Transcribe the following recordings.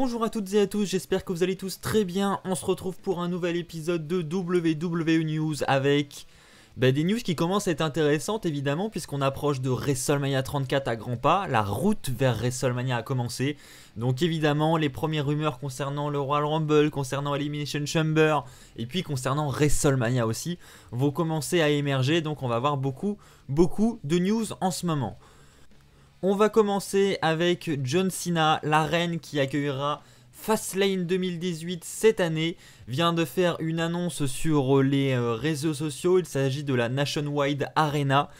Bonjour à toutes et à tous, j'espère que vous allez tous très bien. On se retrouve pour un nouvel épisode de WWE News avec bah, des news qui commencent à être intéressantes évidemment puisqu'on approche de WrestleMania 34 à grands pas. La route vers WrestleMania a commencé. Donc évidemment les premières rumeurs concernant le Royal Rumble, concernant Elimination Chamber et puis concernant WrestleMania aussi vont commencer à émerger. Donc on va avoir beaucoup beaucoup de news en ce moment. On va commencer avec John Cena, la reine qui accueillera Fastlane 2018 cette année vient de faire une annonce sur euh, les euh, réseaux sociaux. Il s'agit de la Nationwide Arena.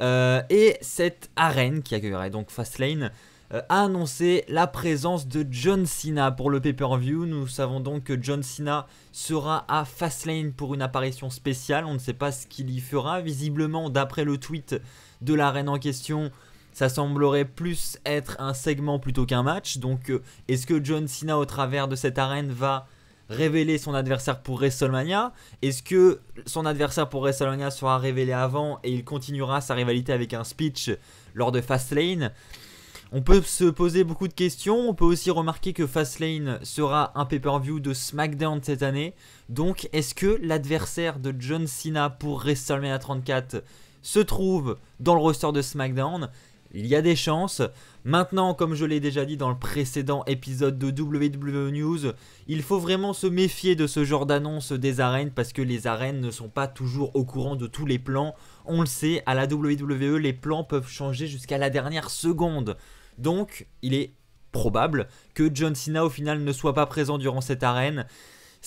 Euh, et cette arène qui accueillerait donc Fastlane a annoncé la présence de John Cena pour le pay-per-view. Nous savons donc que John Cena sera à Fastlane pour une apparition spéciale. On ne sait pas ce qu'il y fera. Visiblement, d'après le tweet de l'arène en question, ça semblerait plus être un segment plutôt qu'un match. Donc euh, est-ce que John Cena au travers de cette arène va révéler son adversaire pour WrestleMania Est-ce que son adversaire pour WrestleMania sera révélé avant et il continuera sa rivalité avec un speech lors de Fastlane on peut se poser beaucoup de questions. On peut aussi remarquer que Fastlane sera un pay-per-view de SmackDown cette année. Donc, est-ce que l'adversaire de John Cena pour WrestleMania 34 se trouve dans le roster de SmackDown il y a des chances. Maintenant, comme je l'ai déjà dit dans le précédent épisode de WWE News, il faut vraiment se méfier de ce genre d'annonce des arènes parce que les arènes ne sont pas toujours au courant de tous les plans. On le sait, à la WWE, les plans peuvent changer jusqu'à la dernière seconde. Donc, il est probable que John Cena au final ne soit pas présent durant cette arène.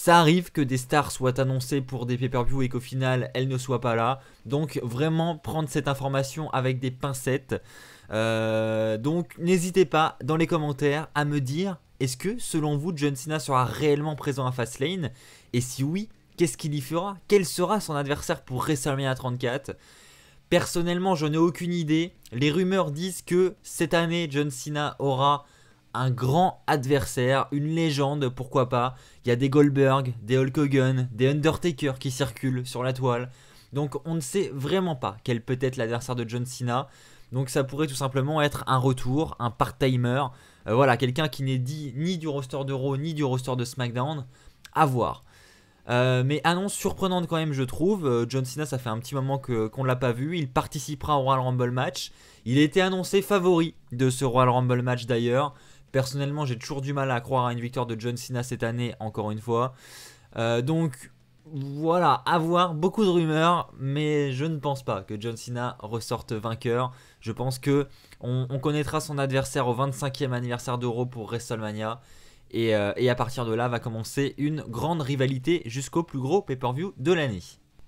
Ça arrive que des stars soient annoncées pour des pay-per-view et qu'au final elles ne soient pas là. Donc vraiment prendre cette information avec des pincettes. Euh, donc n'hésitez pas dans les commentaires à me dire est-ce que selon vous John Cena sera réellement présent à Fastlane Et si oui, qu'est-ce qu'il y fera Quel sera son adversaire pour WrestleMania 34 Personnellement, je n'ai aucune idée. Les rumeurs disent que cette année, John Cena aura un grand adversaire, une légende, pourquoi pas. Il y a des Goldberg, des Hulk Hogan, des Undertaker qui circulent sur la toile. Donc on ne sait vraiment pas quel peut être l'adversaire de John Cena. Donc ça pourrait tout simplement être un retour, un part-timer. Euh, voilà, quelqu'un qui n'est dit ni du roster de Raw, ni du roster de SmackDown. À voir. Euh, mais annonce surprenante quand même, je trouve. Euh, John Cena, ça fait un petit moment qu'on ne l'a pas vu. Il participera au Royal Rumble match. Il était annoncé favori de ce Royal Rumble match d'ailleurs. Personnellement, j'ai toujours du mal à croire à une victoire de John Cena cette année, encore une fois. Euh, donc voilà, à voir, beaucoup de rumeurs, mais je ne pense pas que John Cena ressorte vainqueur. Je pense que on, connaîtra son adversaire au 25e anniversaire d'Euro pour WrestleMania. Et, euh, et, à partir de là va commencer une grande rivalité jusqu'au plus gros pay-per-view de l'année.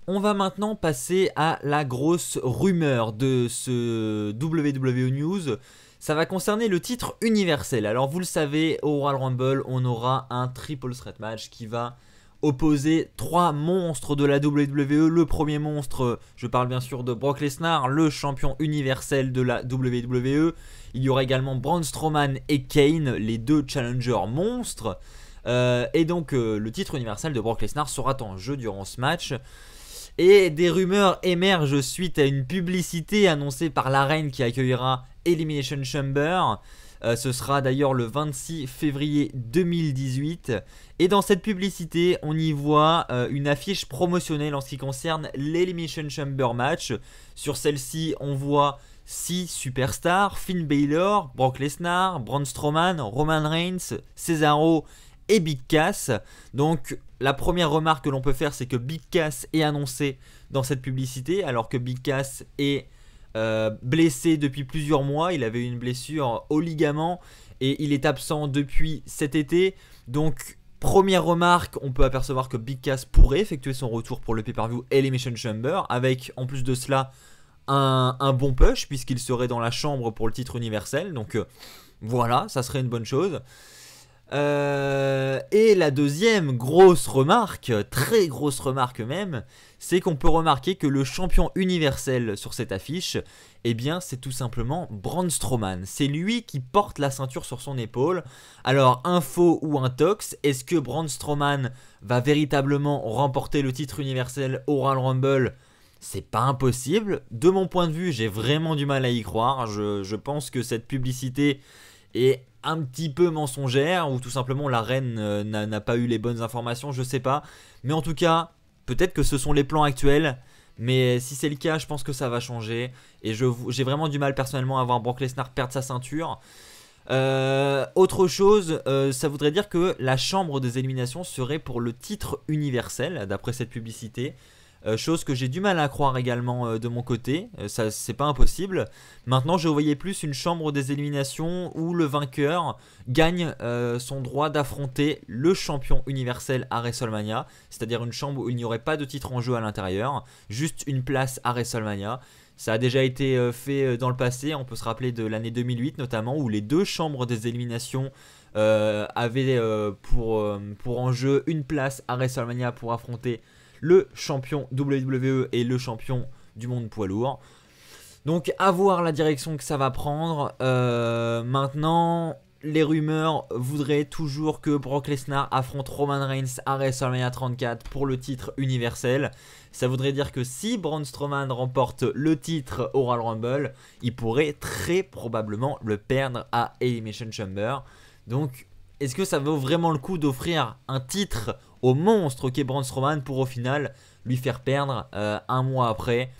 On va maintenant passer à la grosse rumeur de ce WWE News. Ça va concerner le titre universel. Alors vous le savez, au Royal Rumble, on aura un triple threat match qui va opposer trois monstres de la WWE. Le premier monstre, je parle bien sûr de Brock Lesnar, le champion universel de la WWE. Il y aura également Braun Strowman et Kane, les deux challengers monstres. Euh, et donc euh, le titre universel de Brock Lesnar sera en jeu durant ce match. Et des rumeurs émergent suite à une publicité annoncée par la reine qui accueillera Elimination Chamber. Euh, ce sera d'ailleurs le 26 février 2018. Et dans cette publicité, on y voit euh, une affiche promotionnelle en ce qui concerne l'Elimination Chamber match. Sur celle-ci, on voit 6 superstars, Finn Baylor, Brock Lesnar, Braun Strowman, Roman Reigns, Cesaro et Big Cass. Donc la première remarque que l'on peut faire, c'est que Big Cass est annoncé dans cette publicité, alors que Big Cass est euh, blessé depuis plusieurs mois. Il avait une blessure au ligament et il est absent depuis cet été. Donc, première remarque, on peut apercevoir que Big Cass pourrait effectuer son retour pour le pay-per-view Elimination Chamber avec en plus de cela un, bon push puisqu'il serait dans la chambre pour le titre universel. Donc, euh, voilà, ça serait une bonne chose. Euh, et la deuxième grosse remarque, très grosse remarque même, c'est qu'on peut remarquer que le champion universel sur cette affiche, et eh bien c'est tout simplement Braun Strowman. C'est lui qui porte la ceinture sur son épaule. Alors un faux ou un tox, est-ce que Braun Strowman va véritablement remporter le titre universel au Royal Rumble c'est pas impossible. De mon point de vue, j'ai vraiment du mal à y croire. je pense que cette publicité est un petit peu mensongère ou tout simplement la reine euh, n'a pas eu les bonnes informations, je sais pas. Mais en tout cas, peut-être que ce sont les plans actuels. Mais si c'est le cas, je pense que ça va changer. Et j'ai vraiment du mal personnellement à voir Brock Lesnar perdre sa ceinture. Euh, autre chose, euh, ça voudrait dire que la chambre des éliminations serait pour le titre universel, d'après cette publicité. Euh, chose que j'ai du mal à croire également euh, de mon côté, euh, ça c'est pas impossible. Maintenant, je voyais plus une chambre des éliminations où le vainqueur gagne son droit d'affronter le champion universel à WrestleMania, c'est-à-dire une chambre où il n'y aurait pas de titre en jeu à l'intérieur, juste une place à WrestleMania. Ça a déjà été fait dans le passé, on peut se rappeler de l'année 2008 notamment, où les deux chambres des éliminations avaient pour, pour enjeu une place à WrestleMania pour affronter le champion WWE et le champion du monde poids lourd. Donc à voir la direction que ça va prendre. Euh, maintenant, les rumeurs voudraient toujours que Brock Lesnar affronte Roman Reigns à WrestleMania 34 pour le titre universel. Ça voudrait dire que si Braun Strowman remporte le titre au Royal Rumble, il pourrait très probablement le perdre à Elimination Chamber. Donc, est-ce que ça vaut vraiment le coup d'offrir un titre au monstre qu'est Braun Roman pour au final lui faire perdre euh, un mois après.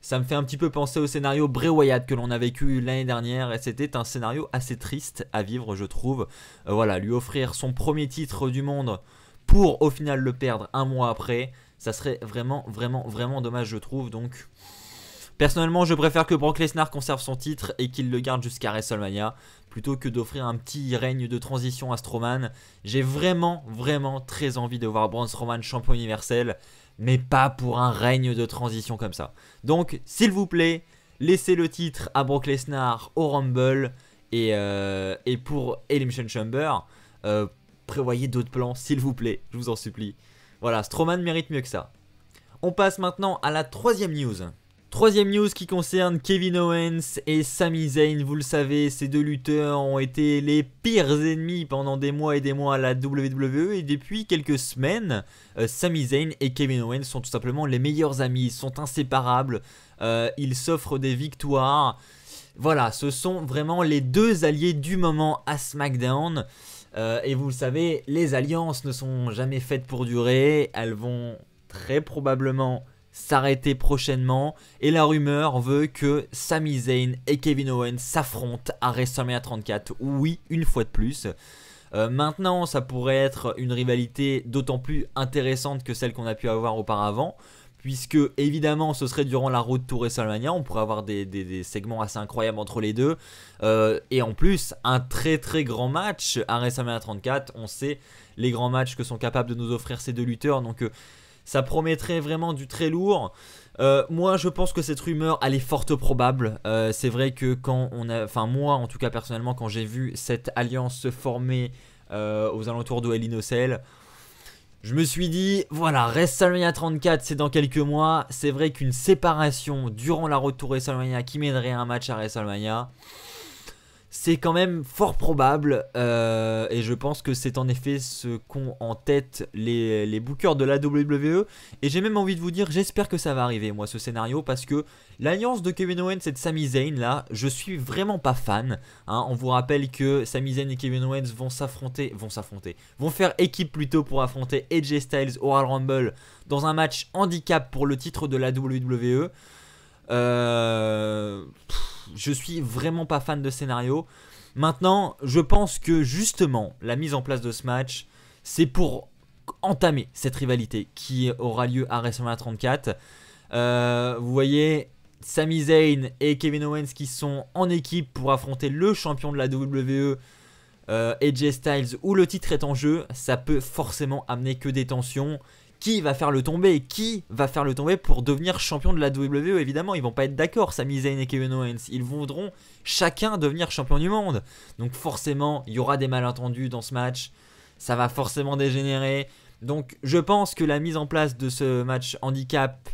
Ça me fait un petit peu penser au scénario Bray que l'on a vécu l'année dernière et c'était un scénario assez triste à vivre je trouve. Euh, voilà, lui offrir son premier titre du monde pour au final le perdre un mois après, ça serait vraiment vraiment vraiment dommage je trouve donc... Personnellement, je préfère que Brock Lesnar conserve son titre et qu'il le garde jusqu'à WrestleMania plutôt que d'offrir un petit règne de transition à Strowman. J'ai vraiment, vraiment très envie de voir Braun Strowman champion universel, mais pas pour un règne de transition comme ça. Donc, s'il vous plaît, laissez le titre à Brock Lesnar au Rumble et, euh, et pour Elimination Chamber. Euh, prévoyez d'autres plans, s'il vous plaît, je vous en supplie. Voilà, Strowman mérite mieux que ça. On passe maintenant à la troisième news. Troisième news qui concerne Kevin Owens et Sami Zayn. Vous le savez, ces deux lutteurs ont été les pires ennemis pendant des mois et des mois à la WWE et depuis quelques semaines, euh, Sami Zayn et Kevin Owens sont tout simplement les meilleurs amis. Ils sont inséparables. Euh, ils s'offrent des victoires. Voilà, ce sont vraiment les deux alliés du moment à SmackDown. Euh, et vous le savez, les alliances ne sont jamais faites pour durer. Elles vont très probablement s'arrêter prochainement et la rumeur veut que Sami Zayn et Kevin Owens s'affrontent à WrestleMania 34. Oui, une fois de plus. Euh, maintenant, ça pourrait être une rivalité d'autant plus intéressante que celle qu'on a pu avoir auparavant, puisque évidemment ce serait durant la route Tour WrestleMania, on pourrait avoir des, segments assez incroyables entre les deux, euh, et en plus un très très grand match à WrestleMania 34, on sait les grands matchs que sont capables de nous offrir ces deux lutteurs, donc... Euh, ça promettrait vraiment du très lourd. Euh, moi, je pense que cette rumeur, elle est forte probable. Euh, c'est vrai que quand on a, enfin moi, en tout cas personnellement, quand j'ai vu cette alliance se former euh, aux alentours de je me suis dit, voilà, WrestleMania 34, c'est dans quelques mois. C'est vrai qu'une séparation durant la retour WrestleMania qui mènerait un match à WrestleMania c'est quand même fort probable, euh, et je pense que c'est en effet ce qu'ont en tête les, bookers de la WWE. Et j'ai même envie de vous dire, j'espère que ça va arriver, moi, ce scénario, parce que l'alliance de Kevin Owens et de Sami Zayn, là, je suis vraiment pas fan. Hein. On vous rappelle que Sami Zayn et Kevin Owens vont s'affronter, vont s'affronter, vont faire équipe plutôt pour affronter AJ Styles au Royal Rumble dans un match handicap pour le titre de la WWE. Euh je suis vraiment pas fan de scénario. Maintenant, je pense que justement, la mise en place de ce match, c'est pour entamer cette rivalité qui aura lieu à WrestleMania 34. Euh, vous voyez, Sami Zayn et Kevin Owens qui sont en équipe pour affronter le champion de la WWE, euh, AJ Styles, où le titre est en jeu, ça peut forcément amener que des tensions qui va faire le tomber Qui va faire le tomber pour devenir champion de la WWE Évidemment, ils vont pas être d'accord, Sami Zayn et Kevin Owens. Ils voudront chacun devenir champion du monde. Donc forcément, il y aura des malentendus dans ce match. Ça va forcément dégénérer. Donc je pense que la mise en place de ce match handicap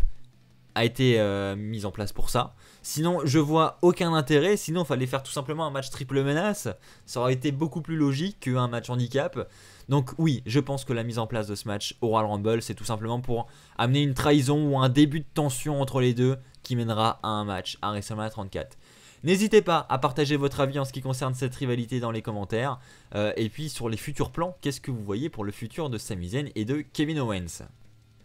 a été euh, mise en place pour ça. Sinon, je vois aucun intérêt. Sinon, il fallait faire tout simplement un match triple menace. Ça aurait été beaucoup plus logique qu'un match handicap. Donc oui, je pense que la mise en place de ce match au Royal Rumble, c'est tout simplement pour amener une trahison ou un début de tension entre les deux qui mènera à un match à WrestleMania 34. N'hésitez pas à partager votre avis en ce qui concerne cette rivalité dans les commentaires. Euh, et puis sur les futurs plans, qu'est-ce que vous voyez pour le futur de Sami Zayn et de Kevin Owens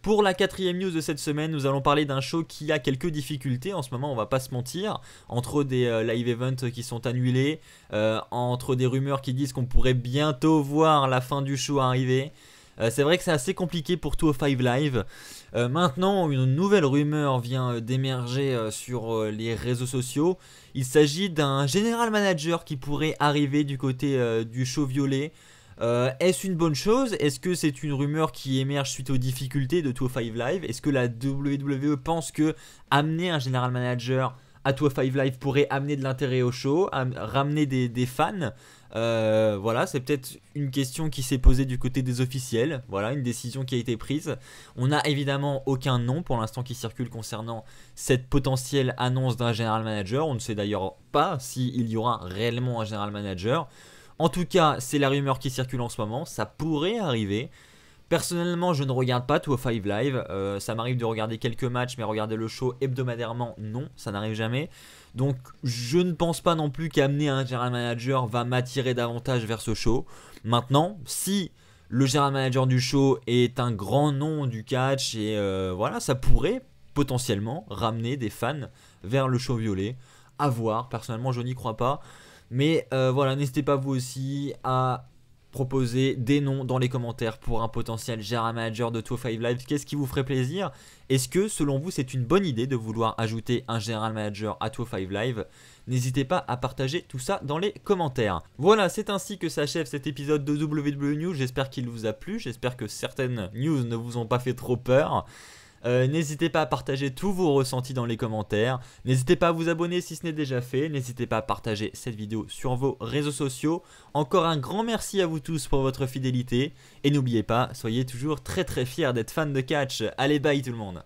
pour la quatrième news de cette semaine, nous allons parler d'un show qui a quelques difficultés en ce moment, on va pas se mentir, entre des euh, live events qui sont annulés, euh, entre des rumeurs qui disent qu'on pourrait bientôt voir la fin du show arriver. Euh, c'est vrai que c'est assez compliqué pour tout oh Five Live. maintenant, une nouvelle rumeur vient d'émerger sur les réseaux sociaux. Il s'agit d'un général manager qui pourrait arriver du côté du show violet. Euh, est-ce une bonne chose Est-ce que c'est une rumeur qui émerge suite aux difficultés de oh Five Live Est-ce que la WWE pense que amener un general manager à oh Five Live pourrait amener de l'intérêt au show, ramener des, fans euh, voilà, c'est peut-être une question qui s'est posée du côté des officiels. Voilà, une décision qui a été prise. On n'a évidemment aucun nom pour l'instant qui circule concernant cette potentielle annonce d'un general manager. On ne sait d'ailleurs pas s'il y aura réellement un general manager. En tout cas, c'est la rumeur qui circule en ce moment, ça pourrait arriver. Personnellement, je ne regarde pas tout Five Live. Euh, ça m'arrive de regarder quelques matchs, mais regarder le show hebdomadairement, non, ça n'arrive jamais. Donc, je ne pense pas non plus qu'amener un général manager va m'attirer davantage vers ce show. Maintenant, si le général manager du show est un grand nom du catch, et euh, voilà, ça pourrait potentiellement ramener des fans vers le show violet. À voir, personnellement, je n'y crois pas. Mais euh, voilà, n'hésitez pas vous aussi à proposer des noms dans les commentaires pour un potentiel général Manager de Five Live. Qu'est-ce qui vous ferait plaisir Est-ce que selon vous c'est une bonne idée de vouloir ajouter un General Manager à Five Live N'hésitez pas à partager tout ça dans les commentaires. Voilà, c'est ainsi que s'achève cet épisode de WWE News. J'espère qu'il vous a plu, j'espère que certaines news ne vous ont pas fait trop peur. Euh, n'hésitez pas à partager tous vos ressentis dans les commentaires. N'hésitez pas à vous abonner si ce n'est déjà fait. N'hésitez pas à partager cette vidéo sur vos réseaux sociaux. Encore un grand merci à vous tous pour votre fidélité. Et n'oubliez pas, soyez toujours très très fiers d'être fan de catch. Allez bye tout le monde